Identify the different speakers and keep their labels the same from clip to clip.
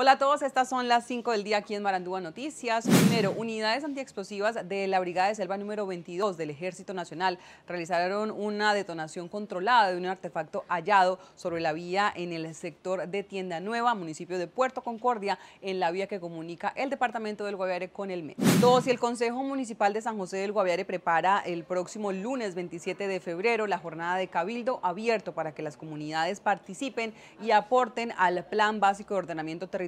Speaker 1: Hola a todos, estas son las 5 del día aquí en Marandúa Noticias. Primero, unidades antiexplosivas de la Brigada de Selva número 22 del Ejército Nacional realizaron una detonación controlada de un artefacto hallado sobre la vía en el sector de Tienda Nueva, municipio de Puerto Concordia, en la vía que comunica el departamento del Guaviare con el MED. Dos, y el Consejo Municipal de San José del Guaviare prepara el próximo lunes 27 de febrero la jornada de cabildo abierto para que las comunidades participen y aporten al Plan Básico de Ordenamiento Territorial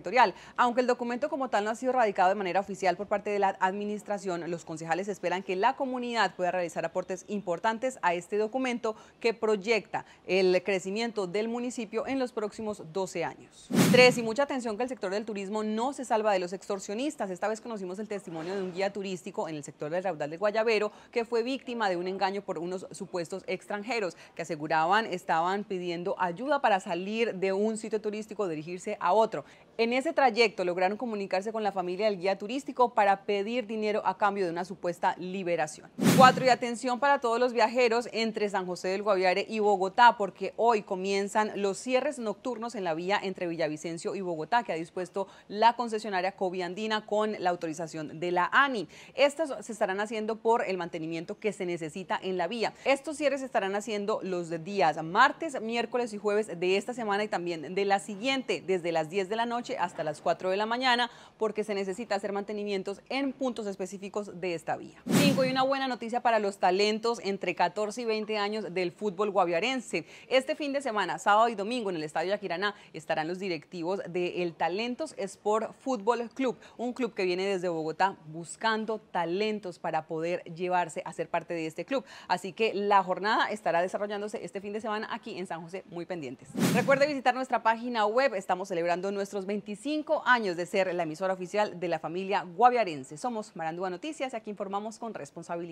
Speaker 1: aunque el documento como tal no ha sido radicado de manera oficial por parte de la administración, los concejales esperan que la comunidad pueda realizar aportes importantes a este documento que proyecta el crecimiento del municipio en los próximos 12 años. Tres, y mucha atención que el sector del turismo no se salva de los extorsionistas. Esta vez conocimos el testimonio de un guía turístico en el sector del raudal de Guayabero que fue víctima de un engaño por unos supuestos extranjeros que aseguraban estaban pidiendo ayuda para salir de un sitio turístico, dirigirse a otro. En ese trayecto lograron comunicarse con la familia del guía turístico para pedir dinero a cambio de una supuesta liberación. Cuatro y atención para todos los viajeros entre San José del Guaviare y Bogotá, porque hoy comienzan los cierres nocturnos en la vía entre Villavicencio y Bogotá que ha dispuesto la concesionaria Coviandina con la autorización de la ANI. Estos se estarán haciendo por el mantenimiento que se necesita en la vía. Estos cierres se estarán haciendo los días martes, miércoles y jueves de esta semana y también de la siguiente, desde las 10 de la noche hasta las 4 de la mañana porque se necesita hacer mantenimientos en puntos específicos de esta vía. 5. Y una buena noticia para los talentos entre 14 y 20 años del fútbol guaviarense. Este fin de semana, sábado y domingo en el Estadio Yaquiraná estarán los directivos del Talentos Sport Fútbol Club, un club que viene desde Bogotá buscando talentos para poder llevarse a ser parte de este club. Así que la jornada estará desarrollándose este fin de semana aquí en San José, muy pendientes. Recuerde visitar nuestra página web, estamos celebrando nuestros 20 25 años de ser la emisora oficial de la familia guaviarense. Somos Marandúa Noticias y aquí informamos con responsabilidad.